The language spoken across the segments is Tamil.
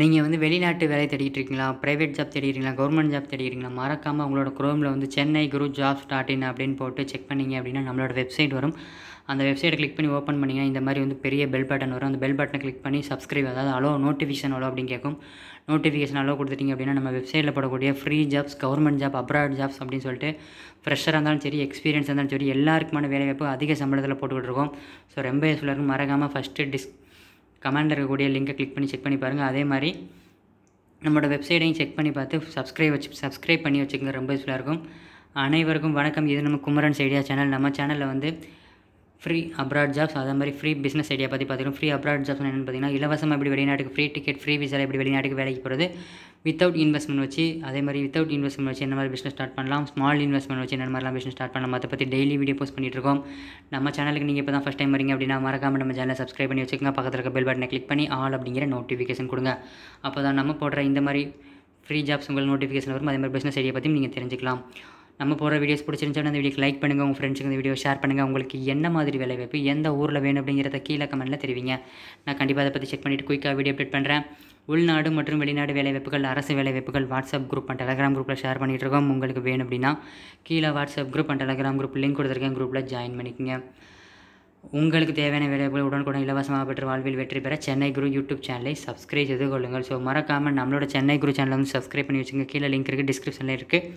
நீங்கள் வந்து வெளிநாட்டு வேலை தேடிட்டு இருக்கீங்களா ப்ரைவேட் ஜாப் தேடிக்கிறீங்களா கவர்மெண்ட் ஜாப் தேடிக்கிறீங்களா மறக்காமல் உங்களோட குரோமில் வந்து Chennai Guru jobs dot in அப்படின்னு போட்டு செக் பண்ணிங்க அப்படின்னா நம்மளோட வெப்சைட் வரும் அந்த வெப்சைட்டை கிளிக் பண்ணி ஓப்பன் பண்ணிங்கன்னா இந்த மாதிரி வந்து பெரிய பெல் பட்டன் வரும் அந்த பெல் பட்டனை கிளிக் பண்ணி சப்ஸ்கிரைப் அதாவது அலோ நோட்டிஃபிகேஷன் அலோ அப்படின்னு கேட்கும் நோட்டிஃபிகேஷன் அலோ கொடுத்துட்டிங்க அப்படின்னா நம்ம வெப்சைட்டில் போடக்கூடிய free jobs government job abroad jobs அப்படின்னு சொல்லிட்டு ஃப்ரெஷராக இருந்தாலும் சரி எக்ஸ்பீரியன்ஸ் இருந்தாலும் சரி எல்லாருக்குமான வேலைவாய்ப்பு அதிக சம்பளத்தில் போட்டுக்கிட்டு இருக்கோம் ஸோ ரொம்ப யூஸ்ஃபுல்லாக இருக்கும் மறக்காமல் ஃபஸ்ட்டு டிஸ்க் கமெண்ட் இருக்கக்கூடிய லிங்கை கிளிக் பண்ணி செக் பண்ணி பாருங்கள் அதே மாதிரி நம்மளோட வெப்சைட்டையும் செக் பண்ணி பார்த்து சப்ஸ்கிரைப் வச்சு சப்ஸ்கிரைப் பண்ணி வச்சுக்கோங்க ரொம்ப யூஸ்ஃபுல்லாக இருக்கும் அனைவருக்கும் வணக்கம் இது நம்ம குமரன்ஸ் ஐடியா சேனல் நம்ம சேனலில் வந்து ஃப்ரீ அப்ராட் ஜாப்ஸ் அதே மாதிரி ஃப்ரீ பிஸ்னஸ் ஐடியா பற்றி பார்த்துக்கணும் ஃப்ரீ அப்ராட் ஜாப்ஸ் என்னென்னு பார்த்தீங்கன்னா இலவசமாக எப்படி வெளிநாட்டுக்கு ஃப்ரீ டிக்கெட் ஃப்ரீ விசாவில் எப்படி வெளிநாட்டுக்கு வேலைக்கு போகிறது வித்தவுட் இன்வெஸ்ட்மெண்ட் வச்சு அதே மாதிரி வித்தவுட் இன்வெஸ்ட்மெண்ட் வச்சு என்ன மாதிரி பிஸ்னஸ் ஸ்டார்ட் பண்ணலாம் ஸ்மால் இன்வெஸ்ட்மெண்ட் வச்சு என்ன மாதிரிலாம் பிஸ்னஸ் ஸ்டார்ட் பண்ணலாம் அதை பற்றி டெய்லி வீடியோ போஸ்ட் பண்ணிட்டுருக்கோம் நம்ம சேனலுக்கு நீங்கள் இப்போ தான் ஃபஸ்ட் டைம் வரீங்க அப்படின்னா மறக்காமல் நம்ம சேனலை சப்ஸ்கிரைப் பண்ணி வச்சுக்கோங்க பக்கத்தில் இருக்க பெல் பட்டனை கிளிக் பண்ணி ஆல் அப்படிங்கிற நோட்டிஃபிகேஷன் கொடுங்க அப்போ தான் நம்ம போடுற இந்த மாதிரி ஃப்ரீ ஜாப்ஸ் உங்களுக்கு நோட்டிஃபிகேஷன் வரும் அதே மாதிரி பிஸ்னஸ் ஐடியா பற்றியும் நீங்கள் தெரிஞ்சுக்கலாம் நம்ம போகிற வீடியோஸ் பிடிச்சிருந்துச்சா அந்த வீடியோக்கு லைக் பண்ணுங்கள் உங்கள் ஃப்ரெண்ட்ஸுக்கு இந்த வீடியோ ஷேர் பண்ணுங்கள் உங்களுக்கு என்ன மாதிரி வேலைவாய்ப்பு எந்த ஊரில் வேணும் அப்படிங்கிறத கீழே கமெண்ட்டில் தெரிவிங்க நான் கண்டிப்பாக அதை பற்றி செக் பண்ணிவிட்டு குயிக்காக வீடியோ அப்டேட் பண்ணுறேன் உள்நாடு மற்றும் வெளிநாடு வேலைவாய்ப்புகள் அரசு வேலைவாய்ப்புகள் வாட்ஸ்அப் குரூப் அண்ட் டெலகிராம் குரூப்பில் ஷேர் பண்ணிகிட்ருக்கோம் உங்களுக்கு வேணும் அப்படின்னா கீழே WhatsApp group and Telegram group link கொடுத்துருக்கேன் குரூப்பில் ஜாயின் பண்ணிக்கோங்க உங்களுக்கு தேவையான வேலைகளை உடனுக்குடன் இலவசமாக பெற்று வாழ்வில் வெற்றி பெற சென்னை குரு யூடியூப் சேனலை சப்ஸ்கிரைப் செய்து கொள்ளுங்கள் ஸோ மறக்காமல் நம்மளோட சென்னை குரு சேனலை வந்து சப்ஸ்கிரைப் பண்ணி வச்சுங்க கீழே லிங்க் இருக்குது டிஸ்கிரிப்ஷனில் இருக்குது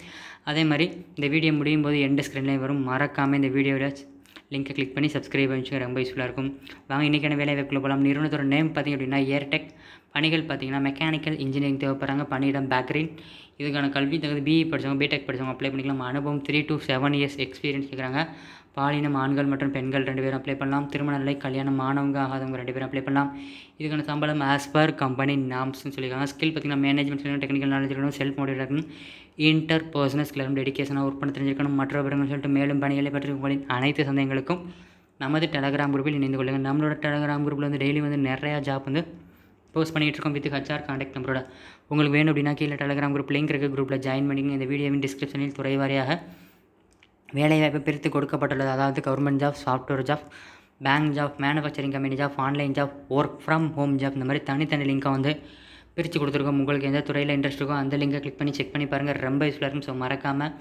அதே மாதிரி இந்த வீடியோ முடியும் போது எண்டு ஸ்க்ரீன்லேயும் வரும் மறக்காமல் இந்த வீடியோவில் லிங்க்கை கிளிக் பண்ணி சப்ஸ்கிரைப் பண்ணி ரொம்ப யூஸ்ஃபுல்லாக இருக்கும் வாங்க இன்றைக்கான வேலை வாய்ப்புள்ள போகலாம் நிறுவனத்தோட நேம் பார்த்திங்க அப்படின்னா ஏர்டெக் பணிகள் பார்த்திங்கன்னா மெக்கானிக்கல் இன்ஜினியரிங் தேவைப்படுறாங்க பணியிடம் பேக்ரீன் இதுக்கான கல்வி தகுதி பிஇ e படித்தவங்க பிடெக் படித்தவங்க அப்ளை பண்ணிக்கலாம் அனுபவம் three to seven years experience கேட்குறாங்க பாலினம் ஆண்கள் மற்றும் பெண்கள் ரெண்டு பேரும் அப்ளை பண்ணலாம் திருமண நிலை கல்யாணம் மாணவங்க ஆகாதவங்க ரெண்டு பேரும் அப்ளை பண்ணலாம் இதுக்கான சம்பளம் ஆஸ் பர் கம்பெனி நாம்ஸ்னு சொல்லியிருக்காங்க ஸ்கில் பார்த்திங்கன்னா மேனேஜ்மெண்ட் சொல்லணும் டெக்னிக்கல் நாலேஜ் இருக்கணும் செல்ஃப் மோட்டிவ் இருக்கணும் இன்டர் பர்சனல் ஸ்கில் டெடிக்கேஷனாக ஒர்க் பண்ண தெரிஞ்சிருக்கணும் மற்ற விவரங்கள் சொல்லிட்டு மேலும் பணிகளை பற்றி உங்களின் அனைத்து சந்தேகங்களுக்கும் நமது டெலகிராம் குரூப்பில் இணைந்து கொள்ளுங்கள் நம்மளோட டெலகிராம் குரூப்பில் வந்து டெய்லி வந்து நிறையா ஜாப் வந்து போஸ்ட் பண்ணிகிட்டு இருக்கோம் வித் ஹச்ஆர் காண்டாக்ட் நம்பரோட உங்களுக்கு வேணும் அப்படின்னா கீழே டெலகிராம் குரூப் லிங்க் இருக்குது குரூப்பில் ஜாயின் பண்ணிங்க இந்த வீடியோவின் டிஸ்கிரிப்ஷனில் துறை வாரியாக வேலைவாய்ப்பு பிரித்து கொடுக்கப்பட்டுள்ளது அதாவது government job software job bank job manufacturing company job online job work from home job இந்த மாதிரி தனித்தனி லிங்க்கை வந்து பிரித்து கொடுத்துருக்கோம் உங்களுக்கு எந்த துறையில் இன்ட்ரெஸ்ட் இருக்கோ அந்த லிங்கை கிளிக் பண்ணி செக் பண்ணி பாருங்கள் ரொம்ப யூஸ்ஃபுல்லாக இருக்கும் ஸோ மறக்காமல்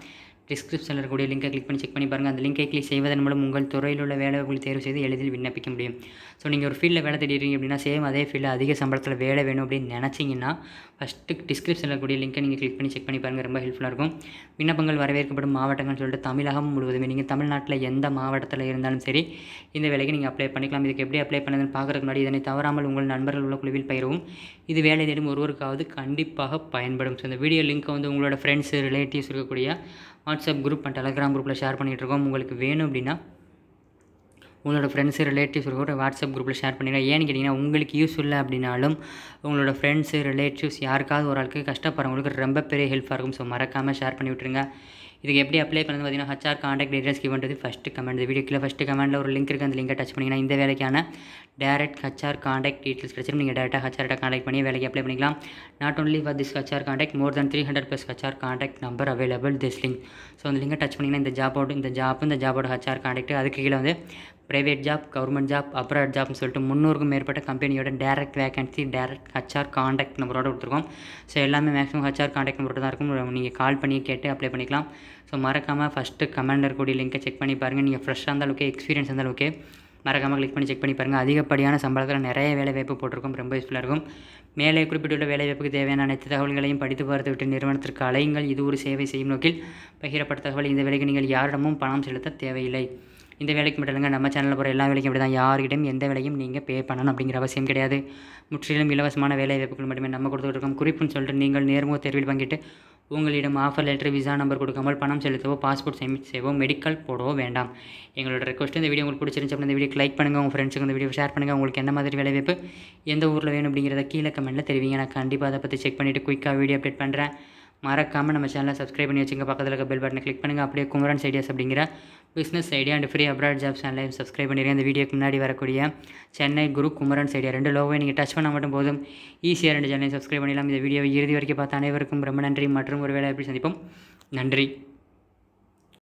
டிஸ்கிரிப்ஷனில் இருக்கக்கூடிய லிங்கை கிளிக் பண்ணி செக் பண்ணி பாருங்கள் அந்த லிங்கை கிளிக் செய்வதன் மூலம் உங்கள் துறையில் உள்ள வேலைகளை தேர்வு செய்து எளிதில் விண்ணப்பிக்க முடியும் ஸோ நீங்கள் ஒரு ஃபீல்டில் வேலை தேடிங்க அப்படின்னா சேம் அதே ஃபீல்டில் அதிக சம்பளத்தில் வேலை வேணும் அப்படின்னு நினச்சிங்கன்னா ஃபஸ்ட்டு டிஸ்கிரிப்ஷனில் இருக்கக்கூடிய லிங்கை நீங்கள் கிளிக் பண்ணி செக் பண்ணி பாருங்கள் ரொம்ப ஹெல்ப்ஃபுல்லாக இருக்கும் விண்ணப்பங்கள் வரவேற்கப்படும் மாவட்டங்கள்னு சொல்லிட்டு தமிழகம் முழுவதுமே நீங்கள் தமிழ்நாட்டில் எந்த மாவட்டத்தில் இருந்தாலும் சரி இந்த வேலைக்கு நீங்கள் அப்ளை பண்ணிக்கலாம் இதுக்கு எப்படி அப்ளை பண்ணதுன்னு பார்க்குறதுக்கு முன்னாடி இதனை தவறாமல் உங்கள் நண்பர்கள் உள்ள குழுவில் பயிரவும் இது வேலை தேடும் ஒருவருக்காவது கண்டிப்பாக பயன்படும் ஸோ இந்த வீடியோ லிங்க்கை வந்து உங்களோட ஃப்ரெண்ட்ஸு ரிலேட்டிவ்ஸ் இருக்கக்கூடிய வாட்ஸ்அப் குரூப் அண்ட் டெலகிராம் குரூப்பில் ஷேர் பண்ணிகிட்ருக்கோம் உங்களுக்கு வேணும் அப்படின்னா உங்களோட ஃப்ரெண்ட்ஸு ரிலேட்டிவ்ஸ் கூட வாட்ஸ்அப் குரூப்பில் ஷேர் பண்ணிடுங்க ஏன்னு கேட்டிங்கன்னா உங்களுக்கு யூஸ் இல்லை அப்படின்னாலும் உங்களோட ஃப்ரெண்ட்ஸு ரிலேட்டிவ்ஸ் யாருக்காவது ஒரு ஆளுக்கு கஷ்டப்படுறவங்களுக்கு ரொம்ப பெரிய ஹெல்ப்பாக இருக்கும் ஸோ மறக்காமல் ஷேர் பண்ணி விட்டுருங்க இதுக்கு எப்படி அப்ளை பண்ணுறது பார்த்தீங்கன்னா ஹச்ஆர் காண்டாக்ட் டீடைல்ஸ் பண்ணுறது ஃபஸ்ட்டு கமெண்ட் இந்த வீடியோ கீழே ஃபஸ்ட்டு கமெண்ட்டில் ஒரு லிங்க் இருக்குது அந்த லிங்கை டச் பண்ணிங்கன்னா இந்த வேலைக்கான டேரக்ட் ஹச்ஆர் காண்டாக்ட் டீடெயில்ஸ் கிடச்சிடும் நீங்கள் டேரெக்டாக ஹச்ஆர்ட்ட காண்டக்ட் பண்ணி வேலைக்கு அப்ளை பண்ணிக்கலாம் not only for this HR contact more than three hundred plus HR contact number available this link so அந்த லிங்கை டச் பண்ணிங்கன்னா இந்த ஜாபோட இந்த ஜாப் இந்த ஜாபோட ஹச்ஆர் காண்டாக்ட் அதுக்கு கீழே வந்து private job government job abroad ஜாப்னு சொல்லிட்டு முந்நூறுக்கும் மேற்பட்ட கம்பெனியோட direct vacancy direct HR contact நம்பரோட கொடுத்துருக்கோம் ஸோ எல்லாமே மேக்ஸிமம் ஹச்ஆர் காண்டாக்ட் நம்பர் தான் இருக்கும் நீங்கள் கால் பண்ணி கேட்டு அப்ளை பண்ணிக்கலாம் ஸோ மறக்காமல் ஃபஸ்ட்டு கமாண்டர் கூடிய லிங்கை செக் பண்ணி பாருங்கள் நீங்கள் ஃப்ரெஷ்ஷாக இருந்தாலும் ஓகே எக்ஸ்பீரியன்ஸ் இருந்தாலும் ஓகே மறக்காமல் கிளிக் பண்ணி செக் பண்ணி பாருங்கள் அதிகப்படியான சம்பளத்தில் நிறைய வேலைவாய்ப்பு போட்டிருக்கும் ரொம்ப யூஸ்ஃபுல்லாக இருக்கும் மேலே குறிப்பிட்டுள்ள வேலைவாய்ப்புக்கு தேவையான அனைத்து தகவல்களையும் படித்து பார்த்து விட்டு நிறுவனத்திற்கு அலையுங்கள் இது ஒரு சேவை செய்யும் நோக்கில் பகிரப்பட்ட தகவல் இந்த வேலைக்கு நீங்கள் யாரிடமும் பணம் செலுத்த தேவையில்லை இந்த வேலைக்கு மட்டும் இல்லைங்க நம்ம சேனலில் போகிற எல்லா வேலைக்கும் இப்படி தான் யார்கிட்டையும் எந்த வேலையும் நீங்கள் பே பண்ணணும் அப்படிங்கிற அவசியம் கிடையாது முற்றிலும் இலவசமான வேலை வாய்ப்புகள் மட்டுமே நம்ம கொடுத்துட்டு இருக்கோம் குறிப்புன்னு சொல்லிட்டு நீங்கள் நேர்முக தேர்வில் பங்கிட்டு உங்களிடம் ஆஃபர் லெட்டர் விசா நம்பர் கொடுக்காமல் பணம் செலுத்தவோ பாஸ்போர்ட் சப்மிட் செய்வோம் மெடிக்கல் போடவோ வேண்டாம் எங்களோட ரெக்வஸ்ட் இந்த வீடியோ உங்களுக்கு பிடிச்சிருந்து அந்த இந்த வீடியோ லைக் பண்ணுங்கள் உங்கள் ஃப்ரெண்ட்ஸுக்கு இந்த வீடியோ ஷேர் பண்ணுங்கள் உங்களுக்கு என்ன மாதிரி வேலை வாய்ப்பு எந்த ஊரில் வேணும் அப்படிங்கிறத கீழே கமெண்ட்டில் தெரிவிங்க நான் கண்டிப்பாக அதை பற்றி செக் பண்ணிவிட்டு குயிக்காக வீடியோ அப்டேட் பண்ணுறேன் மறக்காமல் நம்ம சேனலை சப்ஸ்கிரைப் பண்ணி வச்சுங்க பக்கத்தில் இருக்க பெல் பட்டனை கிளிக் பண்ணுங்கள் அப்படியே குமரன் ஐடியாஸ் அப்படிங்கிற business idea and free abroad jobs online subscribe பண்ணிடுங்க இந்த வீடியோக்கு முன்னாடி வரக்கூடிய சென்னை குரு குமரன் ஐடியா ரெண்டு லோவை நீங்கள் டச் பண்ண மட்டும் போதும் ஈஸியாக ரெண்டு சேனலையும் சப்ஸ்கிரைப் பண்ணிடலாம் இந்த வீடியோவை இறுதி வரைக்கும் பார்த்த அனைவருக்கும் ரொம்ப நன்றி மற்றும் ஒரு வேலை எப்படி சந்திப்போம் நன்றி